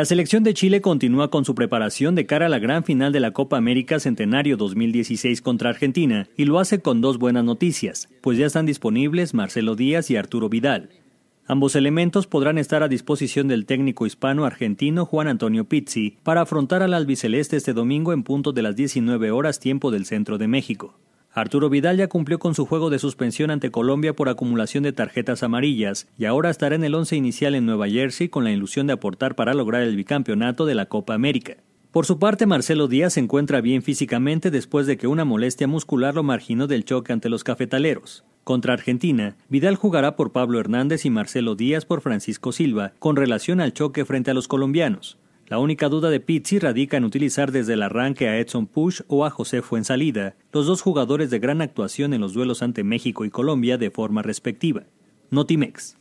La selección de Chile continúa con su preparación de cara a la gran final de la Copa América Centenario 2016 contra Argentina y lo hace con dos buenas noticias, pues ya están disponibles Marcelo Díaz y Arturo Vidal. Ambos elementos podrán estar a disposición del técnico hispano-argentino Juan Antonio Pizzi para afrontar al albiceleste este domingo en punto de las 19 horas tiempo del centro de México. Arturo Vidal ya cumplió con su juego de suspensión ante Colombia por acumulación de tarjetas amarillas y ahora estará en el once inicial en Nueva Jersey con la ilusión de aportar para lograr el bicampeonato de la Copa América. Por su parte, Marcelo Díaz se encuentra bien físicamente después de que una molestia muscular lo marginó del choque ante los cafetaleros. Contra Argentina, Vidal jugará por Pablo Hernández y Marcelo Díaz por Francisco Silva con relación al choque frente a los colombianos. La única duda de Pizzi radica en utilizar desde el arranque a Edson Push o a José Fuenzalida, los dos jugadores de gran actuación en los duelos ante México y Colombia de forma respectiva. Notimex.